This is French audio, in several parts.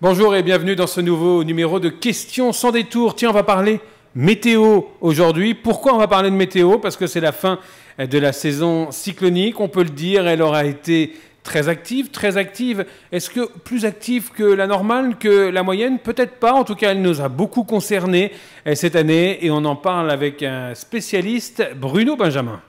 Bonjour et bienvenue dans ce nouveau numéro de Questions sans détour. Tiens, on va parler météo aujourd'hui. Pourquoi on va parler de météo Parce que c'est la fin de la saison cyclonique, on peut le dire, elle aura été très active, très active. Est-ce que plus active que la normale, que la moyenne Peut-être pas. En tout cas, elle nous a beaucoup concernés euh, cette année et on en parle avec un spécialiste, Bruno Benjamin.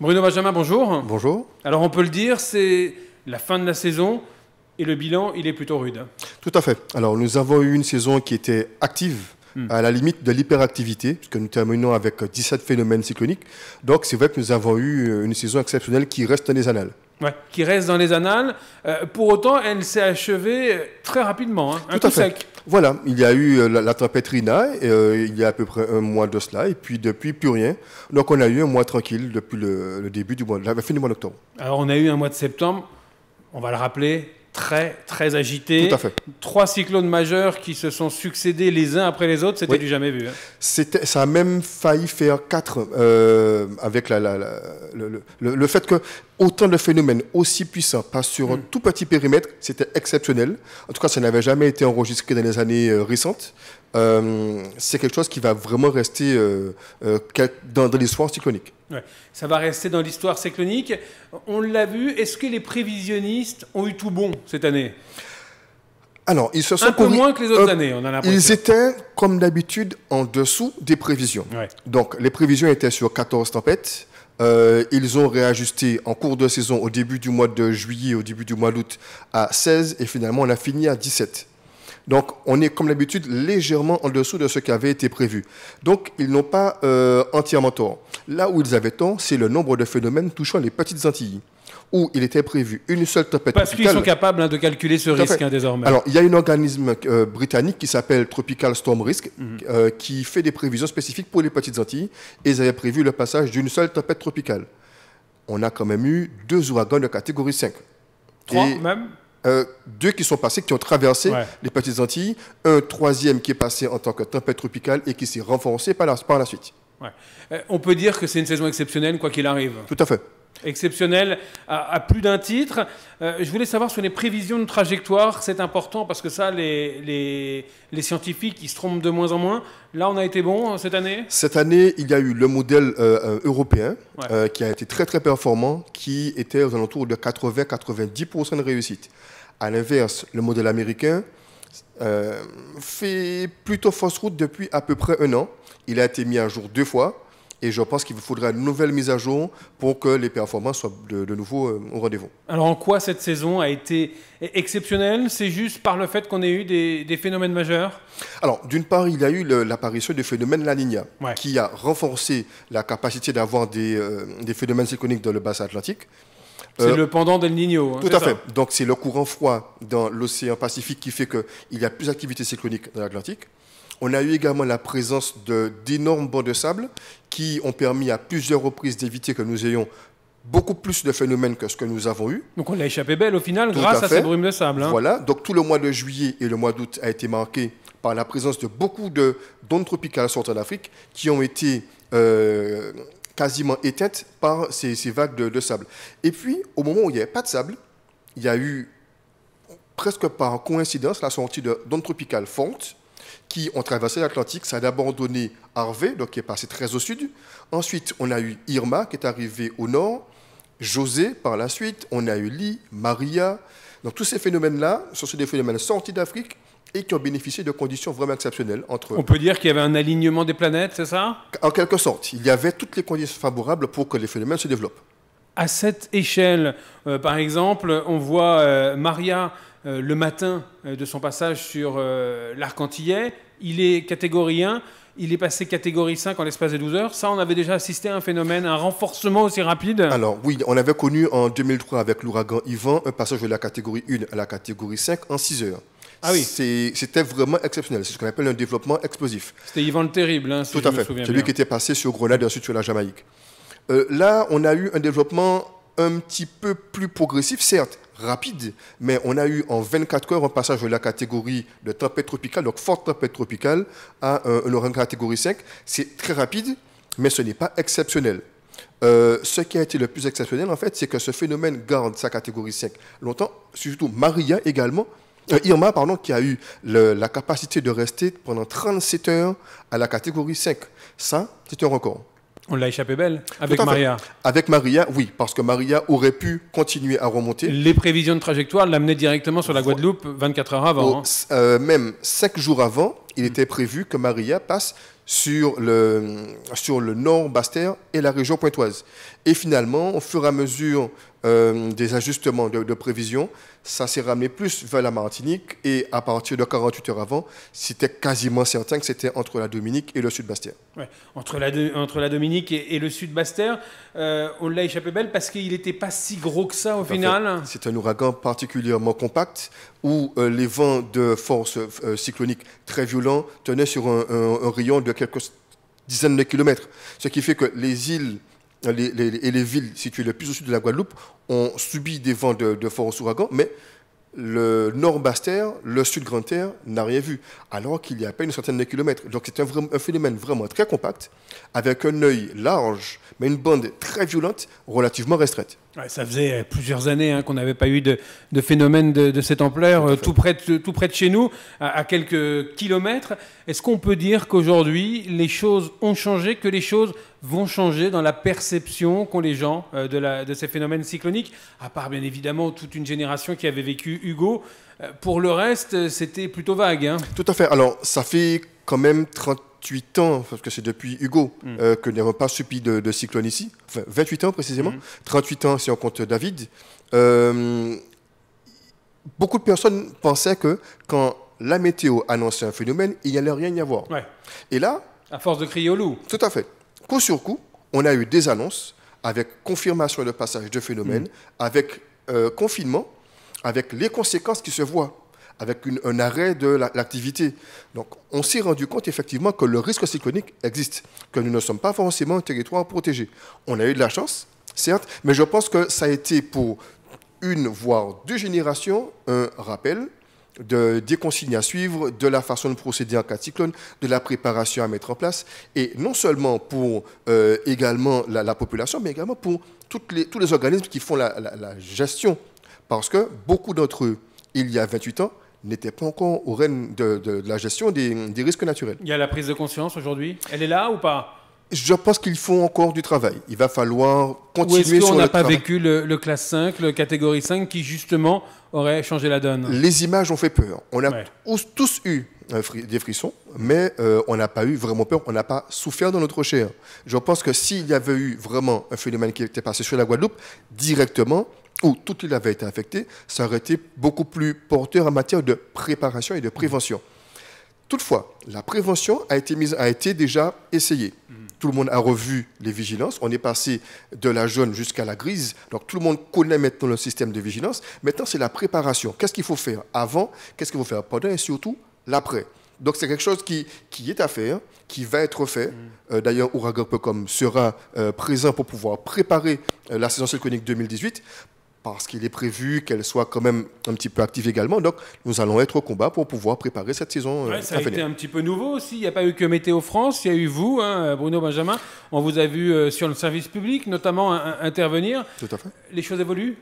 Bruno Benjamin, bonjour. Bonjour. Alors on peut le dire, c'est la fin de la saison. Et le bilan, il est plutôt rude. Tout à fait. Alors, nous avons eu une saison qui était active, hmm. à la limite de l'hyperactivité, puisque nous terminons avec 17 phénomènes cycloniques. Donc, c'est vrai que nous avons eu euh, une saison exceptionnelle qui reste dans les annales. Ouais, qui reste dans les annales. Euh, pour autant, elle s'est achevée euh, très rapidement, hein, un Tout sec. Voilà, il y a eu la, la Rina, il y a à peu près un mois de cela, et puis depuis, plus rien. Donc, on a eu un mois tranquille depuis le, le début du mois, la fin du mois d'octobre. Alors, on a eu un mois de septembre, on va le rappeler, très, agité. Trois cyclones majeurs qui se sont succédés les uns après les autres, c'était du jamais vu. Hein. C'était, ça a même failli faire quatre euh, avec la, le, fait que autant de phénomènes aussi puissants passent sur un mm. tout petit périmètre, c'était exceptionnel. En tout cas, ça n'avait jamais été enregistré dans les années euh, récentes. Euh, c'est quelque chose qui va vraiment rester euh, euh, dans, l'histoire cyclonique. Ouais. Ça va rester dans l'histoire cyclonique. On l'a vu. Est-ce que les prévisionnistes ont eu tout bon cette année alors, ils se sont un peu moins que les autres années, on a Ils étaient, comme d'habitude, en dessous des prévisions. Donc, les prévisions étaient sur 14 tempêtes. ils ont réajusté en cours de saison, au début du mois de juillet, au début du mois d'août, à 16. Et finalement, on a fini à 17. Donc, on est, comme d'habitude, légèrement en dessous de ce qui avait été prévu. Donc, ils n'ont pas euh, entièrement tort. Là où ils avaient tort, c'est le nombre de phénomènes touchant les petites Antilles où il était prévu une seule tempête tropicale. Parce qu'ils sont capables hein, de calculer ce risque hein, désormais. Alors, il y a un organisme euh, britannique qui s'appelle Tropical Storm Risk, mhm. euh, qui fait des prévisions spécifiques pour les petites Antilles, et ils avaient prévu le passage d'une seule tempête tropicale. On a quand même eu deux ouragans de catégorie 5. Trois même euh, deux qui sont passés, qui ont traversé les Petites Antilles, un troisième qui est passé en tant que tempête tropicale et qui s'est renforcé par la, suite. Euh, on peut dire que c'est une saison exceptionnelle, quoi qu'il arrive. Tout à fait exceptionnel à, plus d'un titre. Euh, je voulais savoir sur les prévisions de trajectoire, c'est important parce que ça, les, les, scientifiques, ils se trompent de moins en moins. Là, on a été bon euh, cette année Cette année, il y a eu le modèle euh, européen qui a été très très performant, qui était aux alentours de 80-90% de réussite. À l'inverse, le modèle américain fait plutôt fausse route depuis à peu près un an. Il a été mis à jour deux fois et je pense qu'il faudra une nouvelle mise à jour pour que les performances soient de, nouveau euh, au rendez-vous. Alors en quoi cette saison a été exceptionnelle C'est juste par le fait qu'on ait eu des, phénomènes majeurs Alors d'une part, il y a eu l'apparition des phénomène La Niña, qui a renforcé la capacité d'avoir des, euh, phénomènes cycloniques dans le bassin atlantique. C'est euh, le pendant d'El Niño. Hein. tout à fait. Donc c'est le courant froid dans l'océan Pacifique qui fait qu'il y a plus d'activité cyclonique dans l'Atlantique. On a eu également la présence d'énormes bancs de sable qui ont permis à plusieurs reprises d'éviter que nous ayons beaucoup plus de phénomènes que ce que nous avons eu. Donc on a échappé belle au final grâce à, ces brumes de sable. Hein. Voilà, donc tout le mois de juillet et le mois d'août a été marqué par la présence de beaucoup de d'ondes tropicales sortant d'Afrique qui ont été euh, quasiment éteintes par ces, vagues de, sable. Et puis, au moment où il n'y avait pas de sable, il y a eu presque par coïncidence la sortie d'ondes tropicales fortes qui ont traversé l'Atlantique. Ça a abandonné donné Harvey, donc qui est passé très au sud. Ensuite, on a eu Irma, qui est arrivée au nord. José, par la suite. On a eu Lee, Maria. Donc tous ces phénomènes-là, ce sont des phénomènes sortis d'Afrique et qui ont bénéficié de conditions vraiment exceptionnelles. Entre On peut dire qu'il y avait un alignement des planètes, c'est ça En quelque sorte, il y avait toutes les conditions favorables pour que les phénomènes se développent. À cette échelle, euh, par exemple, on voit euh, Maria euh, le matin de son passage sur l'arc il est catégorie 1, il est passé catégorie 5 en l'espace de 12 heures. Ça, on avait déjà assisté à un phénomène, un renforcement aussi rapide Alors oui, on avait connu en 2003 avec l'ouragan Ivan un passage de la catégorie 1 à la catégorie 5 en 6 heures. Ah oui. C'était vraiment exceptionnel. C'est ce qu'on appelle un développement explosif. C'était Ivan le Terrible, hein, Tout à fait. Celui qui était passé sur Grenade et ensuite sur la Jamaïque. Euh, là, on a eu un développement un petit peu plus progressif, certes, rapide, mais on a eu en 24 heures un passage de la catégorie de tempête tropicale, donc forte tempête tropicale, à une euh, orange catégorie 5. C'est très rapide, mais ce n'est pas exceptionnel. Euh, ce qui a été le plus exceptionnel, en fait, c'est que ce phénomène garde sa catégorie 5 longtemps, surtout Maria également, euh, Irma, pardon, qui a eu la capacité de rester pendant 37 heures à la catégorie 5. Ça, c'est un record. On l'a échappé belle avec Maria. Avec Maria, oui, parce que Maria aurait pu continuer à remonter. Les prévisions de trajectoire l'amenaient directement sur la Guadeloupe 24 heures avant. Hein. Euh, même 5 jours avant, il était prévu que Maria passe sur le, sur le nord bastère et la région pointoise. Et finalement, au fur et à mesure euh, des ajustements de, prévision, ça s'est ramené plus vers la Martinique et à partir de 48 heures avant, c'était quasiment certain que c'était entre la Dominique et le Sud-Bastère. entre, la Dominique et, le Sud-Bastère, euh, on l'a échappé belle parce qu'il n'était pas si gros que ça au final. C'est un ouragan particulièrement compact où euh, les vents de force cyclonique très violents tenaient sur un rayon de quelques dizaines de kilomètres. Ce qui fait que les îles et les villes situées le plus au sud de la Guadeloupe ont subi des vents de, fort forts ouragans, mais le nord Basse-Terre, le sud grand terre n'a rien vu, alors qu'il y a à peine une centaine de kilomètres. Donc c'est un, phénomène vraiment très compact, avec un œil large, mais une bande très violente, relativement restreinte. ça faisait euh, plusieurs années hein, qu'on n'avait pas eu de, phénomène de, cette ampleur euh, tout, près de, tout près de chez nous, à, à quelques kilomètres. Est-ce qu'on peut dire qu'aujourd'hui, les choses ont changé, que les choses vont changer dans la perception qu'ont les gens euh, de, ces phénomènes cycloniques, à part bien évidemment toute une génération qui avait vécu Hugo. Euh, pour le reste, euh, c'était plutôt vague. Hein. Tout à fait. Alors, ça fait quand même 38 ans, parce que c'est depuis Hugo mm. que nous n'avons pas subi de, cyclone ici, enfin, 28 ans précisément, 38 mm. ans si on compte David. beaucoup de personnes pensaient que quand la météo annonçait un phénomène, il n'y allait rien y avoir. Ouais. Et là... À force de crier au loup. Tout à fait coup sur coup, on a eu des annonces avec confirmation de passage de phénomène, mm. avec euh, confinement, avec les conséquences qui se voient, avec un arrêt de l'activité. Donc, on s'est rendu compte effectivement que le risque cyclonique existe, que nous ne sommes pas forcément un territoire protégé. On a eu de la chance, certes, mais je pense que ça a été pour une, voire deux générations, un rappel, de, des consignes à suivre, de la façon de procéder en cas de cyclone, de la préparation à mettre en place, et non seulement pour euh, également la, population, mais également pour tous les organismes qui font la, gestion. Parce que beaucoup d'entre eux, il y a 28 ans, n'étaient pas encore au règne de, la gestion des risques naturels. Il y a la prise de conscience aujourd'hui. Elle est là ou pas je pense qu'il faut encore du travail. Il va falloir continuer sur est-ce on n'a pas vécu le, classe 5, le catégorie 5, qui justement aurait changé la donne Les images ont fait peur. On a tous, eu euh, des frissons, mais euh, on n'a pas eu vraiment peur, on n'a pas souffert dans notre chair. Je pense que s'il y avait eu vraiment un phénomène qui était passé sur la Guadeloupe, directement, où tout il avait été infecté, ça aurait été beaucoup plus porteur en matière de préparation et de prévention. Toutefois, la prévention a été, mise, a été déjà essayée tout le monde a revu les vigilances. On est passé de la jaune jusqu'à la grise. Donc tout le monde connaît maintenant le système de vigilance. Maintenant, c'est la préparation. Qu'est-ce qu'il faut faire avant Qu'est-ce qu'il faut faire pendant Et surtout, l'après. Donc c'est quelque chose qui, qui est à faire, qui va être fait. Mm. Euh, d'ailleurs, Ouragan comme sera euh, présent pour pouvoir préparer euh, la saison cyclonique 2018 parce qu'il est prévu qu'elle soit quand même un petit peu active également. Donc, nous allons être au combat pour pouvoir préparer cette saison. Euh, ça a été un petit peu nouveau aussi. Il n'y a pas eu que Météo France, il y a eu vous, hein, Bruno Benjamin. On vous a vu euh, sur le service public, notamment intervenir. Tout à fait. Les choses évoluent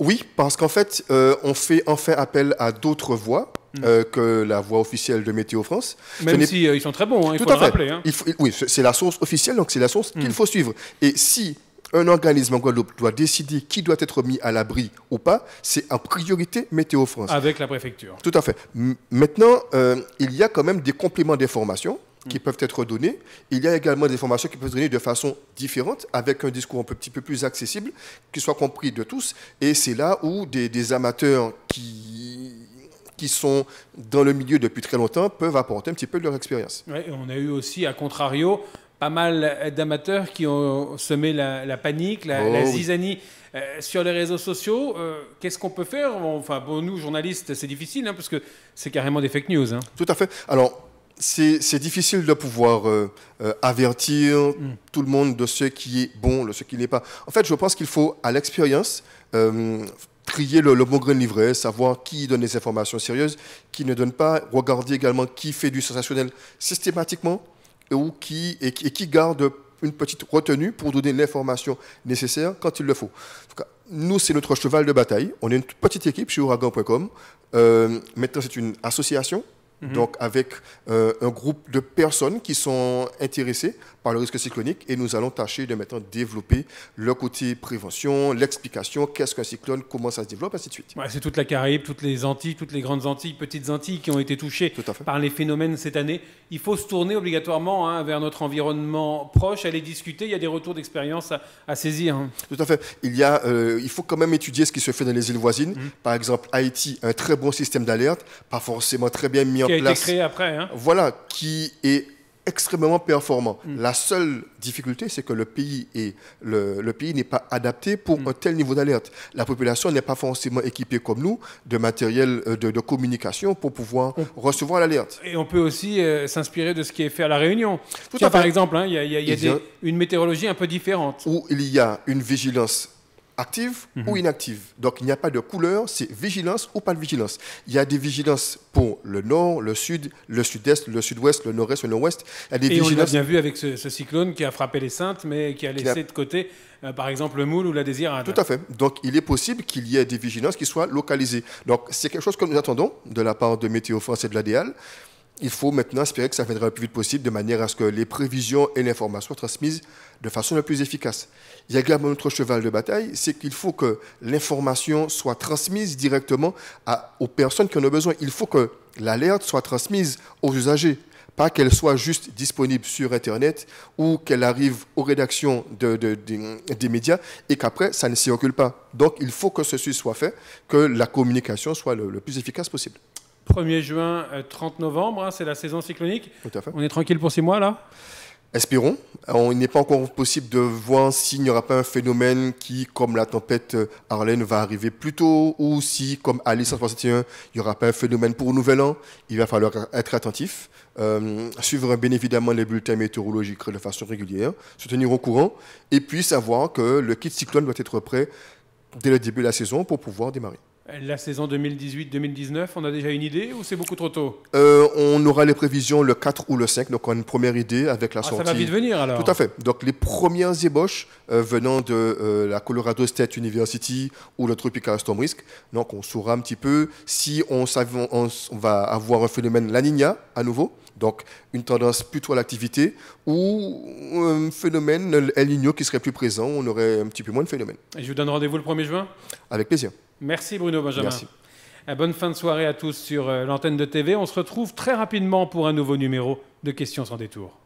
Oui, parce qu'en fait, euh, on fait enfin appel à d'autres voix. Hmm. que la voix officielle de Météo France. Même si ils sont très bons, hein, hein. il faut à rappeler. oui, c'est la source officielle, donc c'est la source qu'il hmm. faut suivre. Et si un organisme en Guadeloupe doit décider qui doit être mis à l'abri ou pas, c'est en priorité Météo France. Avec la préfecture. Tout à fait. maintenant, euh, il y a quand même des compléments d'informations qui mm. peuvent être donnés. Il y a également des formations qui peuvent être données de façon différente, avec un discours un petit peu plus accessible, qui soit compris de tous. Et c'est là où des, des, amateurs qui, qui sont dans le milieu depuis très longtemps peuvent apporter un petit peu de leur expérience. Ouais, on a eu aussi, à contrario, pas mal euh, d'amateurs qui ont semé la, panique, la, oh zizanie. Euh, sur les réseaux sociaux, euh, qu'est-ce qu'on peut faire Enfin, bon, nous, journalistes, c'est difficile, hein, parce que c'est carrément des fake news. Hein. Tout à fait. Alors, c'est difficile de pouvoir avertir hmm. tout le monde de ce qui est bon, de ce qui n'est pas. En fait, je pense qu'il faut, à l'expérience, trier le, le, bon grain de livret, savoir qui donne des informations sérieuses, qui ne donne pas, regarder également qui fait du sensationnel systématiquement ou qui, et, qui garde une petite retenue pour donner l'information nécessaire quand il le faut. En tout cas, nous, c'est notre cheval de bataille. On est une petite équipe chez ouragan.com. Euh, maintenant, c'est une association, mhm. donc avec euh, un groupe de personnes qui sont intéressées par le risque cyclonique et nous allons tâcher de maintenant développer le côté prévention, l'explication, qu'est-ce qu'un cyclone, comment ça se développe, ainsi de suite. c'est toute la Caraïbe, toutes les Antilles, toutes les grandes Antilles, petites Antilles qui ont été touchées par les phénomènes cette année. Il faut se tourner obligatoirement hein, vers notre environnement proche, aller discuter, il y a des retours d'expérience à, saisir. Hein. Tout à fait. Il, y a, euh, il faut quand même étudier ce qui se fait dans les îles voisines. Mm-hmm. Par exemple, Haïti, un très bon système d'alerte, pas forcément très bien mis qui en a Été créé après. Hein. Voilà, qui est extrêmement performant. La seule difficulté, c'est que le pays est, le, le pays n'est pas adapté pour mm. un tel niveau d'alerte. La population n'est pas forcément équipée comme nous de matériel euh, de, communication pour pouvoir recevoir l'alerte. Et on peut aussi euh, s'inspirer de ce qui est fait à la Réunion. Tout par exemple, hein, il y a, une météorologie un peu différente. Où il y a une vigilance active ou mhm. inactive. Donc il n'y a pas de couleur, c'est vigilance ou pas de vigilance. Il y a des vigilances pour le nord, le sud, le sud-est, le sud-ouest, le nord-est, le nord-ouest. Et vigilances... on l'a bien vu avec ce, cyclone qui a frappé les Saintes, mais qui a laissé de côté, euh, par exemple, le Moule ou la Désirade. Tout à fait. Donc il est possible qu'il y ait des vigilances qui soient localisées. Donc c'est quelque chose que nous attendons de la part de Météo France et de l'ADEAL il faut maintenant espérer que ça viendra le plus vite possible de manière à ce que les prévisions et l'information soient transmises de façon la plus efficace. Il y a également notre cheval de bataille, c'est qu'il faut que l'information soit transmise directement aux personnes qui en ont besoin. Il faut que l'alerte soit transmise aux usagers, pas qu'elle soit juste disponible sur Internet ou qu'elle arrive aux rédactions des médias et qu'après, ça ne s'y occupe pas. Donc, il faut que ceci soit fait, que la communication soit le plus efficace possible. 1er juin, 30 euh, novembre, hein, c'est la saison cyclonique. On est tranquille pour six mois là Espérons. il n'est pas encore possible de voir s'il n'y aura pas un phénomène qui, comme la tempête euh, Arlène, va arriver plus tôt, ou si, comme Alice 161, il n'y aura pas un phénomène pour Nouvel An. Il va falloir être attentif, euh, suivre bien évidemment les bulletins météorologiques de façon régulière, se tenir au courant, et puis savoir que le kit cyclone doit être prêt dès le début de la saison pour pouvoir démarrer. Euh, la saison 2018-2019, on a déjà une idée ou c'est beaucoup trop tôt euh, On aura les prévisions le 4 ou le 5, donc on a une première idée avec la sortie. Ah, ça va vite venir alors Tout à fait. Donc les premières ébauches euh, venant de la Colorado State University ou le Tropical Storm Risk, donc on saura un petit peu si on, va avoir un phénomène La nina à nouveau, donc une tendance plutôt à l'activité ou un phénomène El Niño qui serait plus présent, on aurait un petit peu moins de phénomène. Et je vous donne rendez-vous le 1er juin Avec plaisir. Merci Bruno Benjamin. Merci. Euh, bonne fin de soirée à tous sur euh, l'antenne de TV. On se retrouve très rapidement pour un nouveau numéro de Questions sans détour.